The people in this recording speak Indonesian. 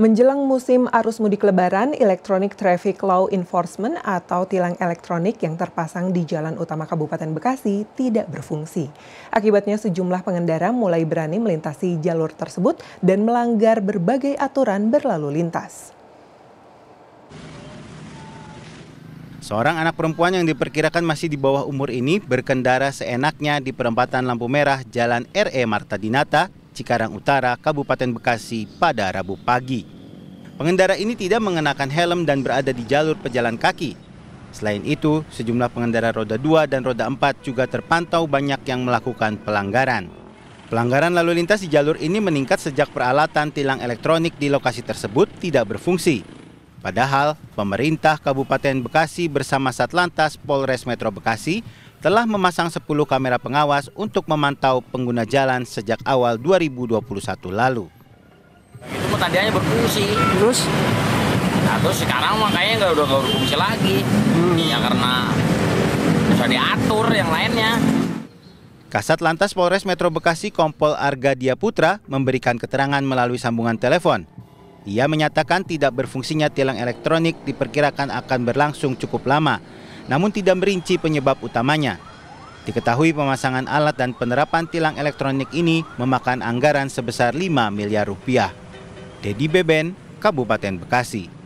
Menjelang musim arus mudik lebaran, Electronic Traffic Law Enforcement atau tilang elektronik yang terpasang di jalan utama Kabupaten Bekasi tidak berfungsi. Akibatnya sejumlah pengendara mulai berani melintasi jalur tersebut dan melanggar berbagai aturan berlalu lintas. Seorang anak perempuan yang diperkirakan masih di bawah umur ini berkendara seenaknya di perempatan lampu merah Jalan RE Marta Dinata, Cikarang Utara, Kabupaten Bekasi pada Rabu pagi. Pengendara ini tidak mengenakan helm dan berada di jalur pejalan kaki. Selain itu, sejumlah pengendara roda 2 dan roda 4 juga terpantau banyak yang melakukan pelanggaran. Pelanggaran lalu lintas di jalur ini meningkat sejak peralatan tilang elektronik di lokasi tersebut tidak berfungsi. Padahal, pemerintah Kabupaten Bekasi bersama Satlantas Polres Metro Bekasi telah memasang 10 kamera pengawas untuk memantau pengguna jalan sejak awal 2021 lalu. Itu tadinya berfungsi. Terus? Nah, terus sekarang makanya nggak udah nggak berfungsi lagi. Hmm. Ya karena bisa diatur yang lainnya. Kasat Lantas Polres Metro Bekasi Kompol Argadia Putra memberikan keterangan melalui sambungan telepon. Ia menyatakan tidak berfungsinya tilang elektronik diperkirakan akan berlangsung cukup lama namun tidak merinci penyebab utamanya. Diketahui pemasangan alat dan penerapan tilang elektronik ini memakan anggaran sebesar 5 miliar rupiah. Dedi Beben, Kabupaten Bekasi.